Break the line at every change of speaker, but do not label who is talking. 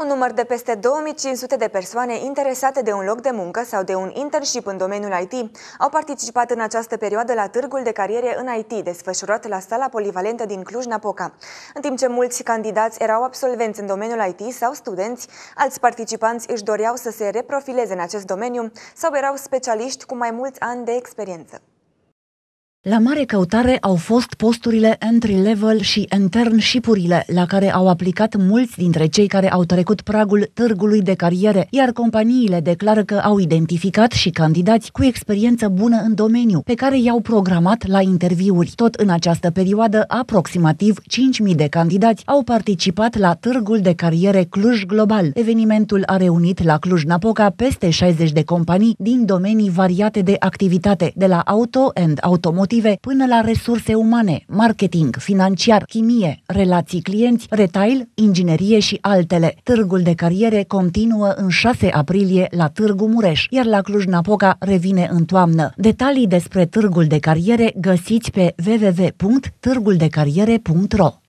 Un număr de peste 2500 de persoane interesate de un loc de muncă sau de un internship în domeniul IT au participat în această perioadă la târgul de cariere în IT, desfășurat la sala polivalentă din Cluj-Napoca. În timp ce mulți candidați erau absolvenți în domeniul IT sau studenți, alți participanți își doreau să se reprofileze în acest domeniu sau erau specialiști cu mai mulți ani de experiență.
La mare căutare au fost posturile entry-level și internship-urile, la care au aplicat mulți dintre cei care au trecut pragul târgului de cariere, iar companiile declară că au identificat și candidați cu experiență bună în domeniu, pe care i-au programat la interviuri. Tot în această perioadă, aproximativ 5.000 de candidați au participat la târgul de cariere Cluj Global. Evenimentul a reunit la Cluj-Napoca peste 60 de companii din domenii variate de activitate, de la auto and automotive respective până la resurse umane, marketing, financiar, chimie, relații clienți, retail, inginerie și altele. Târgul de cariere continuă în 6 aprilie la Târgu Mureș, iar la Cluj-Napoca revine în toamnă. Detalii despre Târgul de Cariere găsiți pe
www.târguldecariere.ro